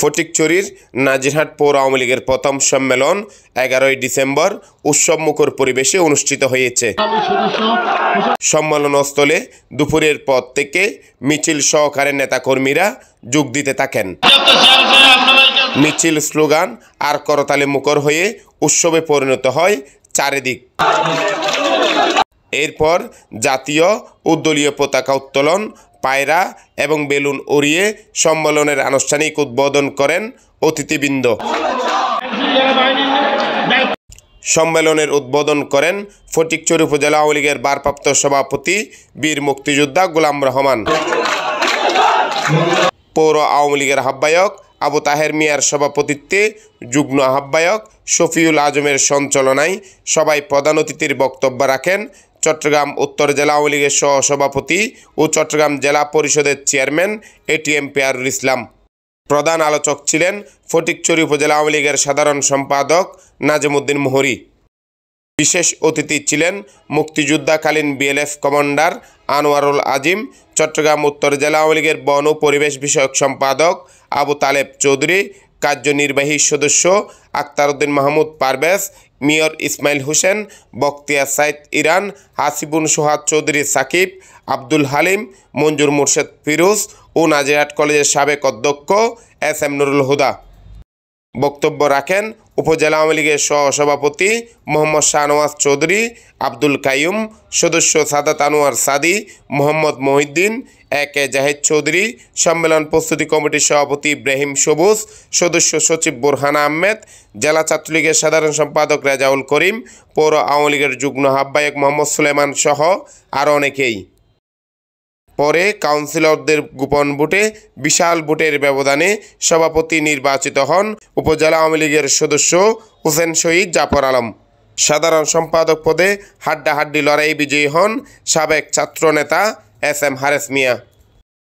ফটিকচুরির নাজিরহাট পৌর আওয়ামী লীগের প্রথম সম্মেলন এগারোই ডিসেম্বর উৎসবমুখর পরিবেশে অনুষ্ঠিত হয়েছে সম্মেলনস্থলে দুপুরের পর থেকে মিছিল সহকারে নেতাকর্মীরা যোগ দিতে থাকেন মিছিল স্লোগান আর করতালে মুখর হয়ে উৎসবে পরিণত হয় চারিদিক এরপর জাতীয় ও দলীয় পতাকা উত্তোলন পায়রা এবং বেলুন উড়িয়ে সম্মেলনের আনুষ্ঠানিক উদ্বোধন করেন অতিথিবৃন্দ সম্মেলনের উদ্বোধন করেন ফটিকচুর উপজেলা আওয়ামী লীগের ভারপ্রাপ্ত সভাপতি বীর মুক্তিযোদ্ধা গোলাম রহমান পৌর আওয়ামী লীগের আহ্বায়ক আবু তাহের মিয়ার সভাপতিত্বে যুগ্ম আহ্বায়ক শফিউল আজমের সঞ্চালনায় সবাই প্রধান অতিথির বক্তব্য রাখেন চট্টগ্রাম উত্তর জেলা আওয়ামী লীগের সহসভাপতি ও চট্টগ্রাম জেলা পরিষদের চেয়ারম্যান এটিএম পেয়ারুল ইসলাম প্রধান আলোচক ছিলেন ফটিকচুরি উপজেলা আওয়ামী লীগের সাধারণ সম্পাদক নাজিমুদ্দিন মোহরি বিশেষ অতিথি ছিলেন মুক্তিযোদ্ধাকালীন বিএলএফ কমান্ডার আনোয়ারুল আজিম চট্টগ্রাম উত্তর জেলা আওয়ামী লীগের বন ও পরিবেশ বিষয়ক সম্পাদক আবু তালেব চৌধুরী কার্যনির্বাহী সদস্য আক্তারউদ্দিন মাহমুদ পারভেজ মেয়র ইসমাইল হোসেন বক্তিয়া সাইদ ইরান হাসিবুন সোহাদ চৌধুরী সাকিব আব্দুল হালিম মঞ্জুর মোর্শেদ ফিরোজ ও নাজিরহাট কলেজের সাবেক অধ্যক্ষ এস এম নুরুল হুদা বক্তব্য রাখেন উপজেলা আওয়ামী লীগের সহসভাপতি মোহাম্মদ শাহনওয়াজ চৌধুরী আব্দুল কাইম সদস্য সাদাত আনোয়ার সাদি মোহাম্মদ মহিউদ্দিন এ কে জাহেদ চৌধুরী সম্মেলন প্রস্তুতি কমিটির সভাপতি ইব্রাহিম সবুজ সদস্য সচিব বোরহানা আহমেদ জেলা ছাত্রলীগের সাধারণ সম্পাদক রেজাউল করিম পৌর আওয়ামী লীগের যুগ্ম আহ্বায়ক মোহাম্মদ সুলেমান সহ আরও অনেকেই পরে কাউন্সিলরদের গোপন ভোটে বিশাল ভোটের ব্যবধানে সভাপতি নির্বাচিত হন উপজেলা আওয়ামী লীগের সদস্য হোসেন শহীদ জাফর আলম সাধারণ সম্পাদক পদে হাড্ডাহাড্ডি লড়াই বিজয়ী হন সাবেক ছাত্রনেতা এস এম হারেস মিয়া